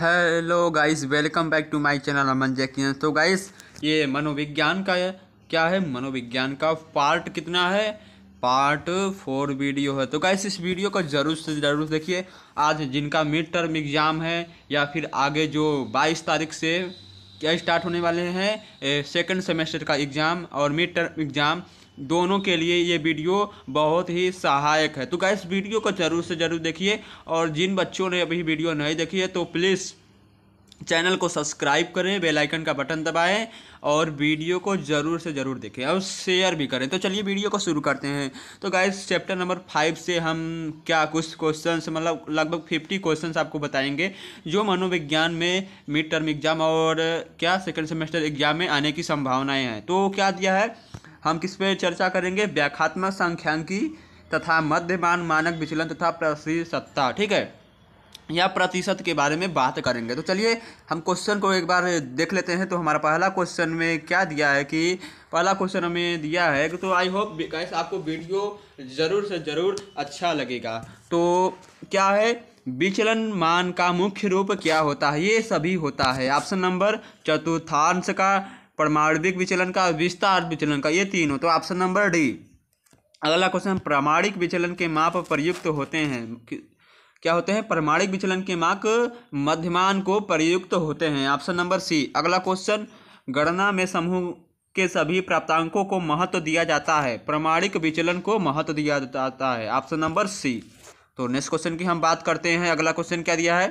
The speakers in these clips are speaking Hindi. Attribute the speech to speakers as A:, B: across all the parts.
A: hello guys welcome back to my channel Aman जैकिन तो गाइस ये मनोविज्ञान का है क्या है मनोविज्ञान का पार्ट कितना है पार्ट फोर वीडियो है तो गाइस इस वीडियो को ज़रूर से ज़रूर देखिए आज जिनका मिड टर्म एग्ज़ाम है या फिर आगे जो 22 तारीख से क्या स्टार्ट होने वाले हैं सेकंड सेमेस्टर का एग्ज़ाम और मिड टर्म एग्ज़ाम दोनों के लिए ये वीडियो बहुत ही सहायक है तो गाय इस वीडियो को ज़रूर से ज़रूर देखिए और जिन बच्चों ने अभी वीडियो नहीं देखी है तो प्लीज़ चैनल को सब्सक्राइब करें बेल आइकन का बटन दबाएं और वीडियो को ज़रूर से ज़रूर देखें और शेयर भी करें तो चलिए वीडियो को शुरू करते हैं तो गाइस चैप्टर नंबर फाइव से हम क्या कुछ क्वेश्चंस मतलब लगभग फिफ्टी क्वेश्चंस आपको बताएंगे जो मनोविज्ञान में मिड टर्म एग्ज़ाम और क्या सेकेंड सेमेस्टर एग्ज़ाम में आने की संभावनाएँ हैं तो क्या दिया है हम किस पे चर्चा करेंगे व्याख्यात्मक संख्यांकी तथा मध्यमान मानक विचलन तथा प्रतिशतता ठीक है या प्रतिशत के बारे में बात करेंगे तो चलिए हम क्वेश्चन को एक बार देख लेते हैं तो हमारा पहला क्वेश्चन में क्या दिया है कि पहला क्वेश्चन हमें दिया है तो आई होप गाइस आपको वीडियो ज़रूर से ज़रूर अच्छा लगेगा तो क्या है विचलन मान का मुख्य रूप क्या होता है ये सभी होता है ऑप्शन नंबर चतुर्थांश का प्रमाणविक विचलन का विस्तार विचलन का ये तीनों तो ऑप्शन नंबर डी अगला क्वेश्चन प्रामाणिक विचलन के माप प्रयुक्त होते हैं क्या होते हैं प्रमाणिक विचलन के माप मध्यमान को प्रयुक्त होते हैं ऑप्शन नंबर सी अगला क्वेश्चन गणना में समूह के सभी प्राप्तांकों को महत्व दिया जाता है प्रमाणिक विचलन को महत्व दिया जाता है ऑप्शन नंबर सी तो नेक्स्ट क्वेश्चन की हम बात करते हैं अगला क्वेश्चन क्या दिया है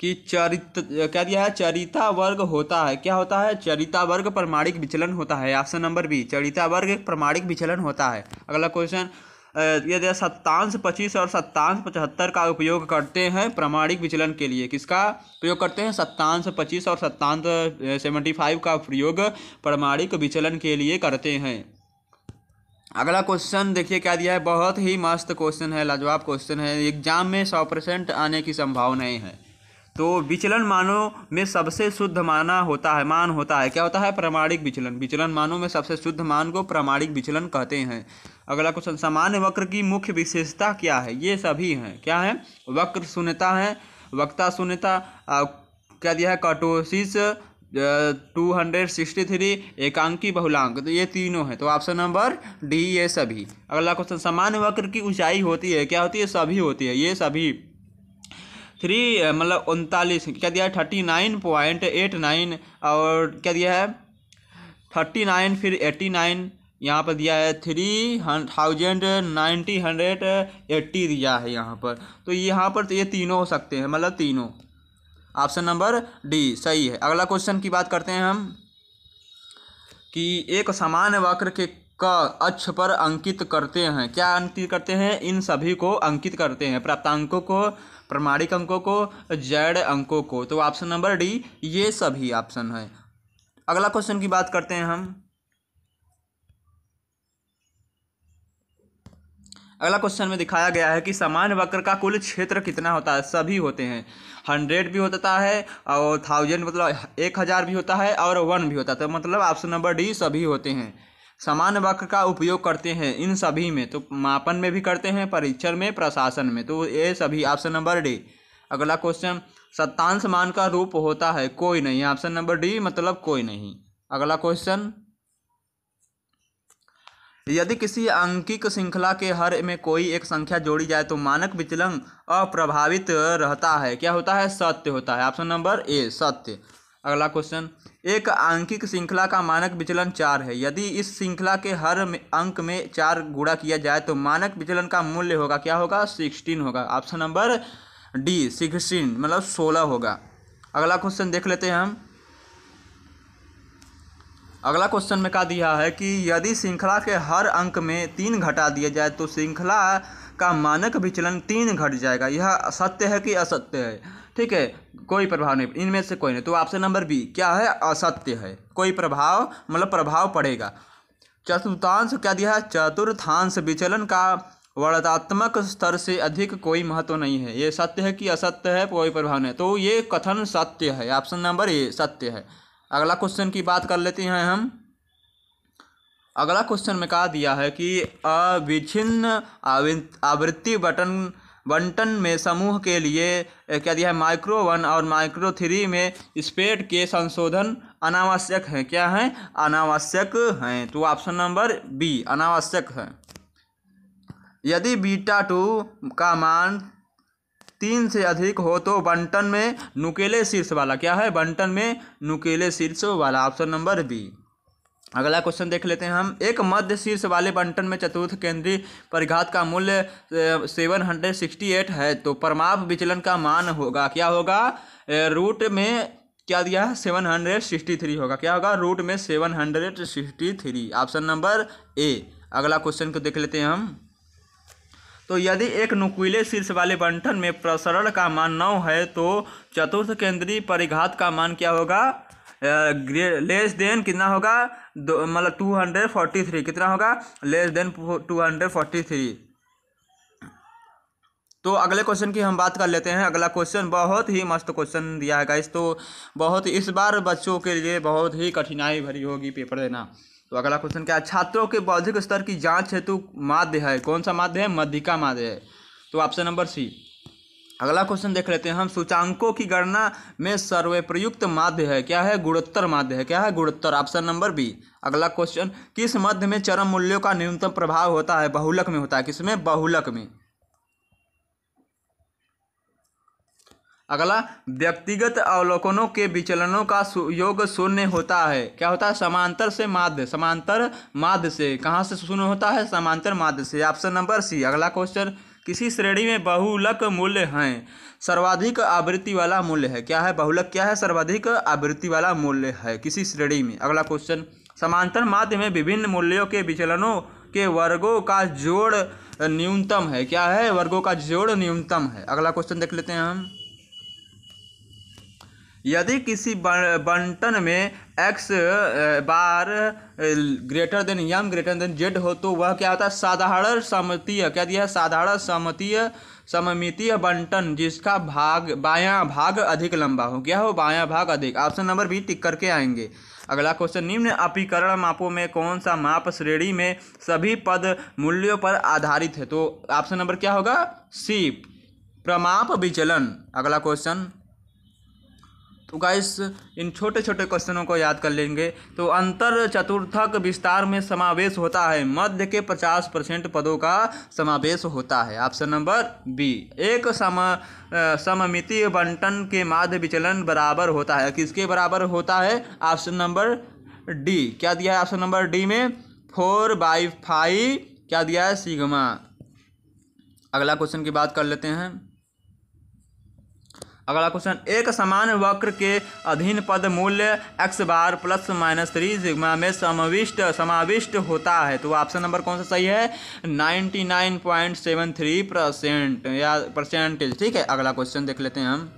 A: कि चरित क्या दिया है चरिता वर्ग होता है क्या होता है चरिता वर्ग प्रमाणिक विचलन होता है ऑप्शन नंबर बी चरिता वर्ग प्रमाणिक विचलन होता है अगला क्वेश्चन दिया सत्तांश पच्चीस और सत्तांश पचहत्तर का उपयोग करते हैं प्रमाणिक विचलन के लिए किसका प्रयोग करते हैं सत्तांश पच्चीस और सत्तांश सेवेंटी फाइव का प्रयोग प्रमाणिक विचलन के लिए करते हैं अगला क्वेश्चन देखिए क्या दिया है बहुत ही मस्त क्वेश्चन है लाजवाब क्वेश्चन है एग्जाम में सौ परसेंट आने की संभावनाएं हैं तो विचलन मानों में सबसे शुद्ध माना होता है मान होता है क्या होता है प्रामाणिक विचलन विचलन मानों में सबसे शुद्ध मान को प्रामाणिक विचलन कहते हैं अगला क्वेश्चन सामान्य वक्र की मुख्य विशेषता क्या है ये सभी हैं क्या है वक्र शून्यता है वक्ता शून्यता क्या दिया है kurtosis two hundred sixty three एकांकी बहुलांक तो ये तीनों हैं तो ऑप्शन नंबर डी ये सभी अगला क्वेश्चन सामान्य वक्र की ऊंचाई होती है क्या होती है सभी होती है ये सभी थ्री मतलब उनतालीस क्या दिया है thirty nine point eight nine और क्या दिया है थर्टी नाइन फिर एट्टी नाइन यहाँ पर दिया है three thousand ninety hundred eighty दिया है यहाँ पर तो यहाँ पर तो ये तीनों हो सकते हैं मतलब तीनों ऑप्शन नंबर डी सही है अगला क्वेश्चन की बात करते हैं हम कि एक समान वक्र के का अक्ष पर अंकित करते हैं क्या अंकित करते हैं इन सभी को अंकित करते हैं प्राप्तांकों को प्रमाणिक अंकों को जड़ अंकों को तो ऑप्शन नंबर डी ये सभी ऑप्शन है अगला क्वेश्चन की बात करते हैं हम अगला क्वेश्चन में दिखाया गया है कि समान वक्र का कुल क्षेत्र कितना होता है सभी होते हैं हंड्रेड भी होता है और थाउजेंड मतलब एक हज़ार भी होता है और वन भी होता है तो मतलब ऑप्शन नंबर डी सभी होते हैं समान वक्र का उपयोग करते हैं इन सभी में तो मापन में भी करते हैं परीक्षण में प्रशासन में तो ये सभी ऑप्शन नंबर डी अगला क्वेश्चन सत्तांश मान का रूप होता है कोई नहीं ऑप्शन नंबर डी मतलब कोई नहीं अगला क्वेश्चन यदि किसी अंकिक श्रृंखला के हर में कोई एक संख्या जोड़ी जाए तो मानक विचलन अप्रभावित रहता है क्या होता है सत्य होता है ऑप्शन नंबर ए सत्य अगला क्वेश्चन एक आंकिक श्रृंखला का मानक विचलन चार है यदि इस श्रृंखला के हर अंक में चार गुणा किया जाए तो मानक विचलन का मूल्य होगा क्या होगा सिक्सटीन होगा ऑप्शन नंबर डी सिक्सटीन मतलब सोलह होगा अगला क्वेश्चन देख लेते हैं हम अगला क्वेश्चन में कहा दिया है कि यदि श्रृंखला के हर अंक में तीन घटा दिया जाए तो श्रृंखला का मानक विचलन तीन घट जाएगा यह सत्य है कि असत्य है ठीक है कोई प्रभाव नहीं इनमें से कोई नहीं तो ऑप्शन नंबर बी क्या है असत्य है कोई प्रभाव मतलब प्रभाव पड़ेगा चतुर्थांश क्या दिया है चतुर्थांश विचलन का वर्णात्मक स्तर से अधिक कोई महत्व नहीं है ये सत्य है कि असत्य है कोई प्रभाव नहीं तो ये कथन सत्य है ऑप्शन नंबर ए सत्य है अगला क्वेश्चन की बात कर लेते हैं हम अगला क्वेश्चन में कहा दिया है कि अविच्छिन्न आवृत्ति बटन बंटन में समूह के लिए क्या दिया है माइक्रो वन और माइक्रो थ्री में स्पेड के संशोधन अनावश्यक हैं क्या हैं अनावश्यक हैं तो ऑप्शन नंबर बी अनावश्यक है यदि बीटा टू का मान तीन से अधिक हो तो बंटन में नुकेले शीर्ष वाला क्या है बंटन में नुकेले शीर्ष वाला ऑप्शन नंबर बी अगला क्वेश्चन देख लेते हैं हम एक मध्य शीर्ष वाले बंटन में चतुर्थ केंद्रीय परिघात का मूल्य सेवन हंड्रेड सिक्सटी एट है तो परमाप विचलन का मान होगा क्या होगा रूट में क्या दिया है सेवन हंड्रेड सिक्सटी थ्री होगा क्या होगा रूट में seven hundred sixty three option number A अगला क्वेश्चन को देख लेते हैं हम तो यदि एक नुकीले शीर्ष वाले बंटन में प्रसरण का मान नौ है तो चतुर्थ केंद्रीय परिघात का मान क्या होगा लेस देन कितना होगा मतलब टू हंड्रेड फोर्टी थ्री कितना होगा less than two hundred forty three तो अगले क्वेश्चन की हम बात कर लेते हैं अगला क्वेश्चन बहुत ही मस्त क्वेश्चन दिया है गाइस तो बहुत इस बार बच्चों के लिए बहुत ही कठिनाई भरी होगी पेपर देना तो अगला क्वेश्चन क्या है छात्रों के बौद्धिक स्तर की जांच हेतु माध्य है कौन सा माध्य है मध्यिका माध्य है तो ऑप्शन नंबर सी अगला क्वेश्चन देख लेते हैं हम सूचांकों की गणना में सर्वप्रयुक्त माध्य है क्या है गुणोत्तर माध्य है क्या है गुणोत्तर ऑप्शन नंबर बी अगला क्वेश्चन किस मध्य में चरम मूल्यों का न्यूनतम प्रभाव होता है बहुलक में होता है किसमें बहुलक में अगला व्यक्तिगत अवलोकनों के विचलनों का योग शून्य होता है क्या होता है समांतर से माध्य समांतर माध्य से कहाँ से शून्य होता है समांतर माध्य से ऑप्शन नंबर सी अगला क्वेश्चन किसी श्रेणी में बहुलक मूल्य हैं सर्वाधिक आवृत्ति वाला मूल्य है क्या है बहुलक क्या है सर्वाधिक आवृत्ति वाला मूल्य है किसी श्रेणी में अगला क्वेश्चन समांतर माध्य में विभिन्न मूल्यों के विचलनों के वर्गों का जोड़ न्यूनतम है क्या है वर्गों का जोड़ न्यूनतम है अगला क्वेश्चन देख लेते हैं हम यदि किसी बंटन में X bar greater than M greater than Z हो तो वह क्या होता है साधारण सममितीय क्या दिया है साधारण सममितीय सममितीय बंटन जिसका भाग बायां भाग अधिक लंबा हो क्या हो बायां भाग अधिक ऑप्शन नंबर भी टिक करके आएंगे अगला क्वेश्चन निम्न अपीकरण मापों में कौन सा माप श्रेणी में सभी पद मूल्यों पर आधारित है तो ऑप्शन नंबर क्या होगा सी प्रमाप विचलन अगला क्वेश्चन तो गाइस इन छोटे छोटे क्वेश्चनों को याद कर लेंगे तो अंतर चतुर्थक विस्तार में समावेश होता है मध्य के 50 परसेंट पदों का समावेश होता है ऑप्शन नंबर बी एक सम सममिति बंटन के माध्य विचलन बराबर होता है किसके बराबर होता है ऑप्शन नंबर डी क्या दिया है ऑप्शन नंबर डी में फोर बाई फाइव क्या दिया है सिगमा अगला क्वेश्चन की बात कर लेते हैं अगला क्वेश्चन एक समान वक्र के अधीन पद मूल्य X bar plus minus three sigma में समाविष्ट समाविष्ट होता है तो ऑप्शन नंबर कौन सा सही है 99.73 परसेंट या परसेंटेज ठीक है अगला क्वेश्चन देख लेते हैं हम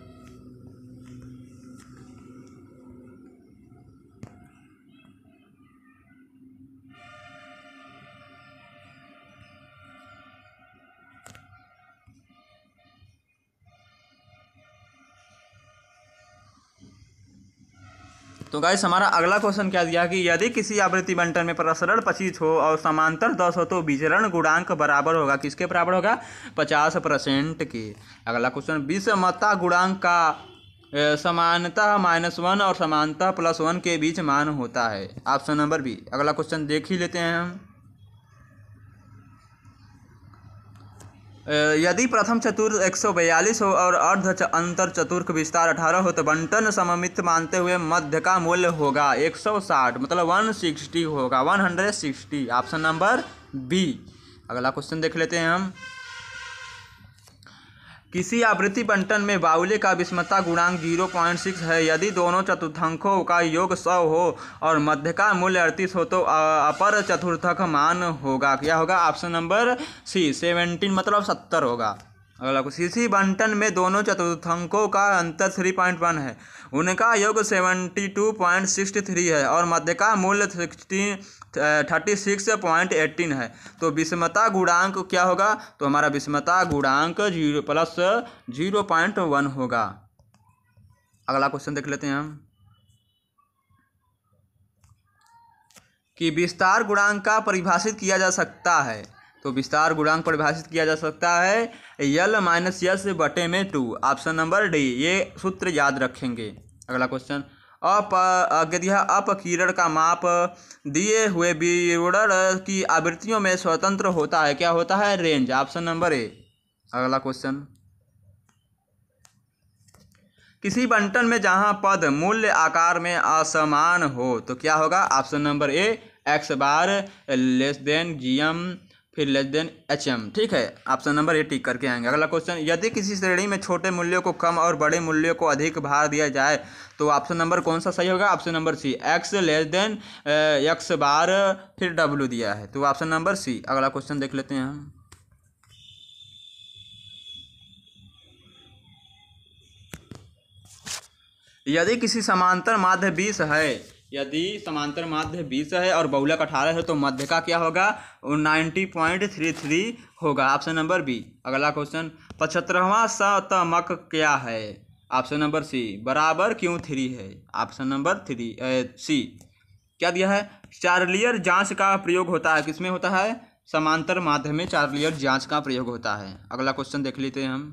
A: तो गाइस हमारा अगला क्वेश्चन क्या दिया कि यदि किसी आवृत्ति बंटन में प्रसरण पच्चीस हो और समांतर दस हो तो विचरण गुणांक बराबर होगा किसके बराबर होगा पचास परसेंट के अगला क्वेश्चन विषमता गुणांक का समानता माइनस वन और समानता प्लस वन के बीच मान होता है ऑप्शन नंबर बी अगला क्वेश्चन देख ही लेते हैं हम यदि प्रथम चतुर्थ एक सौ बयालीस हो और अर्ध अंतर चतुर्थ विस्तार अठारह हो तो बंटन सममित मानते हुए मध्य का मूल्य होगा एक सौ साठ मतलब वन सिक्सटी होगा one hundred sixty option number B अगला क्वेश्चन देख लेते हैं हम किसी आवृत्ति बंटन में बाउले का विषमता गुणांक 0.6 है यदि दोनों चतुर्थांकों का योग 100 हो और मध्य का मूल्य अड़तीस हो तो अपर चतुर्थक मान होगा क्या होगा ऑप्शन नंबर सी सेवेंटीन मतलब सत्तर होगा अगला क्वेश्चन इसी बंटन में दोनों चतुर्थांकों का अंतर थ्री पॉइंट वन है उनका योग seventy two point sixty three है और मध्य का मूल्य sixteen thirty six point eighteen है तो विषमता गुणांक क्या होगा तो हमारा विषमता गुणांक zero plus zero point one होगा अगला क्वेश्चन देख लेते हैं हम कि विस्तार गुणांक का परिभाषित किया जा सकता है तो विस्तार गुणांक परिभाषित किया जा सकता है यल माइनस यस बटे में टू ऑप्शन नंबर डी ये सूत्र याद रखेंगे अगला क्वेश्चन अप यह अपकिरण का माप दिए हुए विवरण की आवृत्तियों में स्वतंत्र होता है क्या होता है रेंज ऑप्शन नंबर ए अगला क्वेश्चन किसी बंटन में जहां पद मूल्य आकार में असमान हो तो क्या होगा option number A X bar less than GM फिर लेस देन एच एम ठीक है ऑप्शन नंबर ए टिक करके आएंगे अगला क्वेश्चन यदि किसी श्रेणी में छोटे मूल्यों को कम और बड़े मूल्यों को अधिक भार दिया जाए तो ऑप्शन नंबर कौन सा सही होगा option number C X less than X bar फिर डब्ल्यू दिया है तो ऑप्शन नंबर सी अगला क्वेश्चन देख लेते हैं हम यदि किसी समांतर माध्य बीस है यदि समांतर माध्य बीस है और बहुलक अठारह है तो मध्य का क्या होगा नाइन्टी पॉइंट थ्री थ्री होगा ऑप्शन नंबर बी अगला क्वेश्चन पचहत्तरवा सतमक क्या है ऑप्शन नंबर सी बराबर क्यों थ्री है ऑप्शन नंबर थ्री सी क्या दिया है चार्लियर जांच का प्रयोग होता है किसमें होता है समांतर माध्यम में चार्लियर जांच का प्रयोग होता है अगला क्वेश्चन देख लेते हैं हम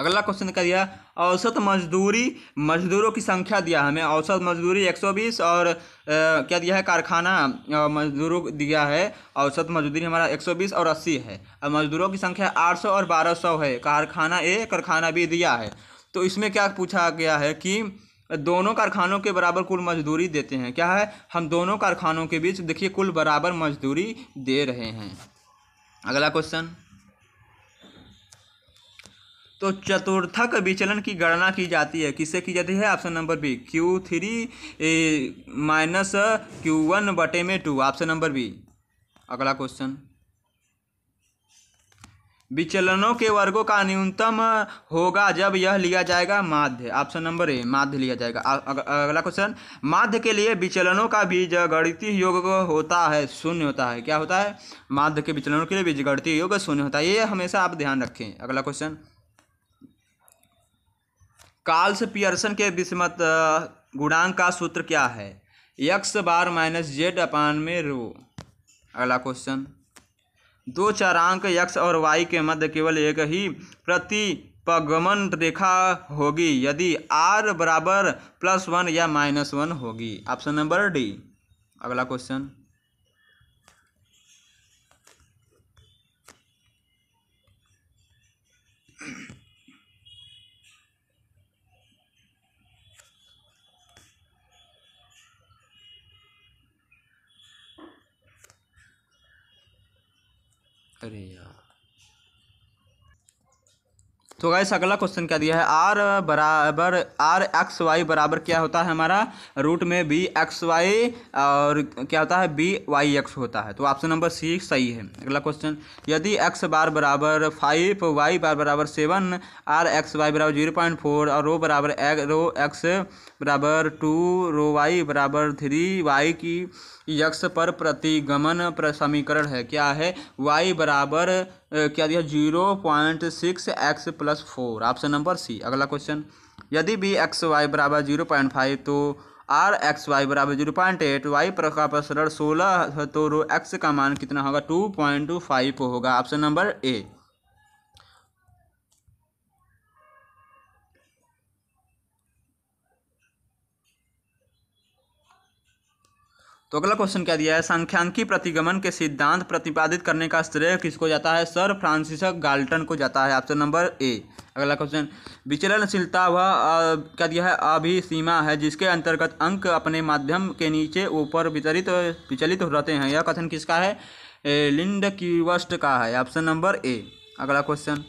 A: अगला क्वेश्चन का दिया औसत मजदूरी मजदूरों की संख्या दिया हमें औसत मजदूरी 120 और आ, क्या दिया है कारखाना मजदूरों दिया है औसत मजदूरी हमारा 120 और 80 है और मजदूरों की संख्या 800 और 1200 है कारखाना ए कारखाना बी दिया है तो इसमें क्या पूछा गया है कि दोनों कारखानों के बराबर कुल मजदूरी देते हैं क्या है हम दोनों कारखानों के बीच देखिए कुल बराबर मजदूरी दे रहे हैं अगला क्वेश्चन तो चतुर्थक विचलन की गणना की जाती है किससे की जाती है option number B Q three minus Q one बटे में टू ऑप्शन नंबर बी अगला क्वेश्चन विचलनों के वर्गों का न्यूनतम होगा जब यह लिया जाएगा माध्य ऑप्शन नंबर ए माध्य लिया जाएगा अग, अगला क्वेश्चन माध्य के लिए विचलनों का बीजगणितीय योग होता है शून्य होता है क्या होता है माध्य के विचलनों के लिए बीजगणितीय योग शून्य होता है ये हमेशा आप ध्यान रखें अगला क्वेश्चन कार्ल्स पियर्सन के विषमत गुणांक का सूत्र क्या है यक्स बार माइनस जेड अपान में रो अगला क्वेश्चन दो चरांक यक्स और वाई के मध्य केवल एक ही प्रतिपगमन रेखा होगी यदि आर बराबर प्लस वन या माइनस वन होगी ऑप्शन नंबर डी अगला क्वेश्चन अरे यार तो गाइस अगला क्वेश्चन क्या दिया है आर बराबर आर एक्स वाई बराबर क्या होता है हमारा रूट में बी एक्स वाई और क्या होता है बी वाई एक्स होता है तो ऑप्शन नंबर सी सही है अगला क्वेश्चन यदि एक्स बार बराबर फाइव वाई बार बराबर सेवन आर एक्स वाई बराबर जीरो पॉइंट फोर और रो बराबर रो एक्स बराबर टू रो वाई बराबर थ्री वाई की यक्स पर प्रतिगमन प्र समीकरण है क्या है वाई बराबर क्या दिया zero point six x plus four option number C अगला क्वेश्चन यदि भी एक्स वाई बराबर जीरो पॉइंट फाइव तो आर एक्स वाई बराबर जीरो पॉइंट एट वाई प्रकार का प्रसरण सोलह तो रो एक्स का मान कितना होगा टू पॉइंट टू फाइव होगा ऑप्शन नंबर ए तो अगला क्वेश्चन क्या दिया है संख्यांकी प्रतिगमन के सिद्धांत प्रतिपादित करने का श्रेय किसको जाता है सर फ्रांसिस गाल्टन को जाता है ऑप्शन नंबर ए अगला क्वेश्चन विचलनशीलता वह क्या दिया है अभिसीमा है जिसके अंतर्गत अंक अपने माध्यम के नीचे ऊपर वितरित विचलित रहते हैं यह कथन किसका है लिंड की का है ऑप्शन नंबर ए अगला क्वेश्चन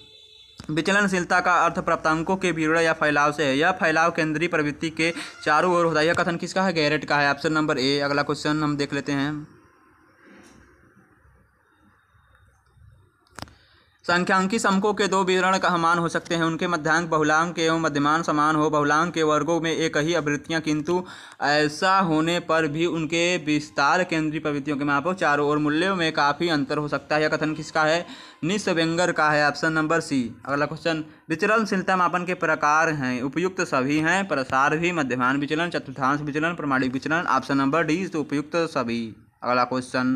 A: विचलनशीलता का अर्थ प्राप्तांकों के विवरण या फैलाव से है यह फैलाव केंद्रीय प्रवृत्ति के चारों ओर होता है यह कथन किसका है गैरेट का है ऑप्शन नंबर ए अगला क्वेश्चन हम देख लेते हैं संख्यांकी समकों के दो विवरण समान हो सकते हैं उनके मध्यांक बहुलांक एवं मध्यमान समान हो बहुलांक के वर्गों में एक ही आवृत्तियाँ किंतु ऐसा होने पर भी उनके विस्तार केंद्रीय प्रवृत्तियों के मापों चारों ओर मूल्यों में काफ़ी अंतर हो सकता है यह कथन किसका है निस्व्यंगर का है ऑप्शन नंबर सी अगला क्वेश्चन विचलनशीलता मापन के प्रकार हैं उपयुक्त सभी हैं प्रसार भी मध्यमान विचलन चतुर्थांश विचलन प्रमाणिक विचलन ऑप्शन नंबर डी तो उपयुक्त सभी अगला क्वेश्चन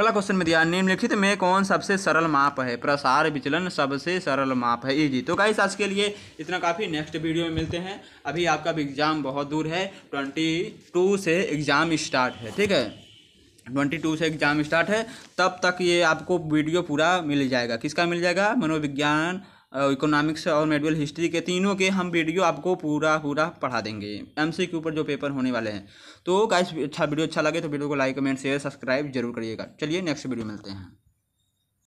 A: अगला क्वेश्चन में दिया निम्नलिखित में कौन सबसे सरल माप है प्रसार विचलन सबसे सरल माप है इजी तो गाइस आज के लिए इतना काफ़ी नेक्स्ट वीडियो में मिलते हैं अभी आपका भी एग्ज़ाम बहुत दूर है ट्वेंटी टू से एग्ज़ाम स्टार्ट है ठीक है ट्वेंटी टू से एग्ज़ाम स्टार्ट है तब तक ये आपको वीडियो पूरा मिल जाएगा किसका मिल जाएगा मनोविज्ञान इकोनॉमिक्स और मेडिकल हिस्ट्री के तीनों के हम वीडियो आपको पूरा पूरा पढ़ा देंगे एम के ऊपर जो पेपर होने वाले हैं तो गाइस अच्छा वीडियो अच्छा लगे तो वीडियो को लाइक कमेंट शेयर सब्सक्राइब जरूर करिएगा चलिए नेक्स्ट वीडियो मिलते हैं